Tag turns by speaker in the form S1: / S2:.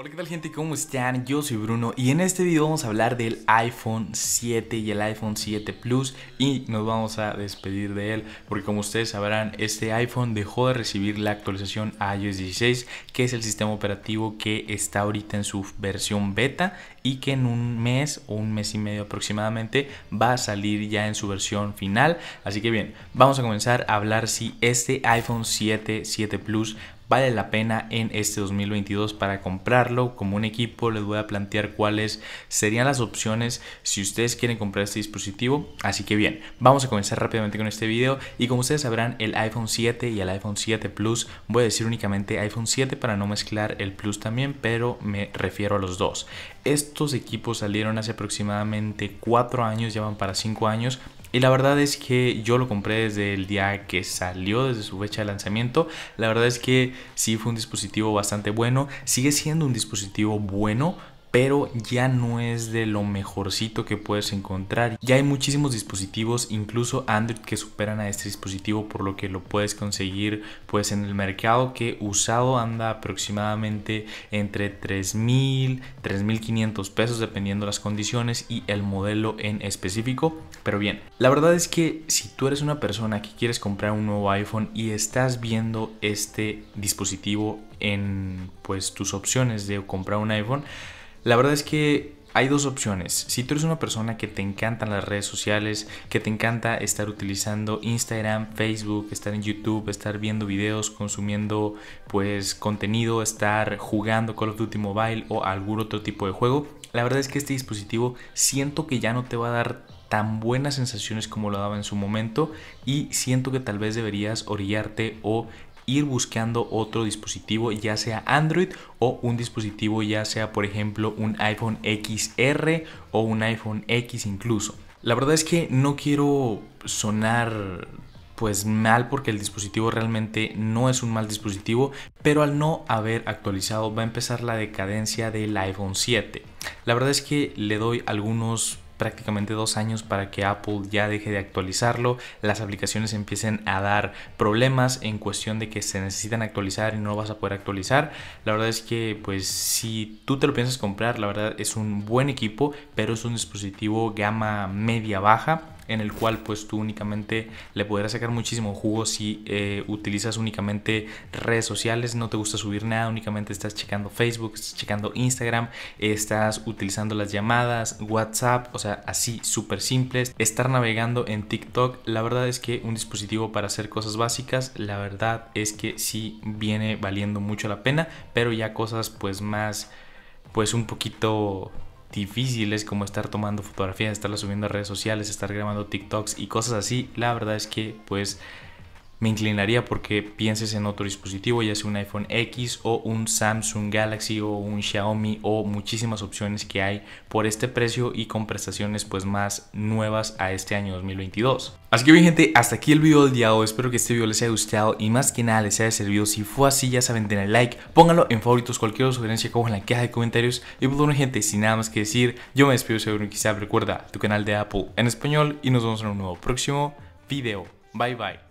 S1: Hola, ¿qué tal gente? ¿Cómo están? Yo soy Bruno y en este video vamos a hablar del iPhone 7 y el iPhone 7 Plus y nos vamos a despedir de él porque como ustedes sabrán, este iPhone dejó de recibir la actualización iOS 16 que es el sistema operativo que está ahorita en su versión beta y que en un mes o un mes y medio aproximadamente va a salir ya en su versión final. Así que bien, vamos a comenzar a hablar si este iPhone 7, 7 Plus vale la pena en este 2022 para comprarlo como un equipo. Les voy a plantear cuáles serían las opciones si ustedes quieren comprar este dispositivo. Así que bien, vamos a comenzar rápidamente con este video y como ustedes sabrán el iPhone 7 y el iPhone 7 Plus, voy a decir únicamente iPhone 7 para no mezclar el Plus también, pero me refiero a los dos. Estos equipos salieron hace aproximadamente 4 años, ya van para 5 años y la verdad es que yo lo compré desde el día que salió, desde su fecha de lanzamiento. La verdad es que sí fue un dispositivo bastante bueno. Sigue siendo un dispositivo bueno, pero ya no es de lo mejorcito que puedes encontrar. Ya hay muchísimos dispositivos, incluso Android, que superan a este dispositivo, por lo que lo puedes conseguir pues en el mercado que usado anda aproximadamente entre 3.000, 3.500 pesos, dependiendo las condiciones y el modelo en específico. Pero bien, la verdad es que si tú eres una persona que quieres comprar un nuevo iPhone y estás viendo este dispositivo en pues tus opciones de comprar un iPhone, la verdad es que hay dos opciones. Si tú eres una persona que te encantan las redes sociales, que te encanta estar utilizando Instagram, Facebook, estar en YouTube, estar viendo videos, consumiendo pues contenido, estar jugando Call of Duty Mobile o algún otro tipo de juego, la verdad es que este dispositivo siento que ya no te va a dar tan buenas sensaciones como lo daba en su momento y siento que tal vez deberías orillarte o ir buscando otro dispositivo, ya sea Android o un dispositivo, ya sea por ejemplo un iPhone XR o un iPhone X incluso. La verdad es que no quiero sonar pues mal porque el dispositivo realmente no es un mal dispositivo, pero al no haber actualizado va a empezar la decadencia del iPhone 7. La verdad es que le doy algunos prácticamente dos años para que Apple ya deje de actualizarlo, las aplicaciones empiecen a dar problemas en cuestión de que se necesitan actualizar y no vas a poder actualizar. La verdad es que pues si tú te lo piensas comprar, la verdad es un buen equipo, pero es un dispositivo gama media baja en el cual pues tú únicamente le podrás sacar muchísimo jugo si eh, utilizas únicamente redes sociales, no te gusta subir nada, únicamente estás checando Facebook, estás checando Instagram, estás utilizando las llamadas, WhatsApp, o sea, así súper simples, estar navegando en TikTok, la verdad es que un dispositivo para hacer cosas básicas, la verdad es que sí viene valiendo mucho la pena, pero ya cosas pues más pues un poquito difíciles como estar tomando fotografías, estarlas subiendo a redes sociales, estar grabando TikToks y cosas así, la verdad es que pues me inclinaría porque pienses en otro dispositivo, ya sea un iPhone X o un Samsung Galaxy o un Xiaomi o muchísimas opciones que hay por este precio y con prestaciones pues más nuevas a este año 2022. Así que bien gente, hasta aquí el video del día de hoy, espero que este video les haya gustado y más que nada les haya servido, si fue así ya saben denle like, pónganlo en favoritos, cualquier sugerencia como en la caja de comentarios y pues, bueno gente, sin nada más que decir, yo me despido seguro quizás recuerda tu canal de Apple en español y nos vemos en un nuevo próximo video, bye bye.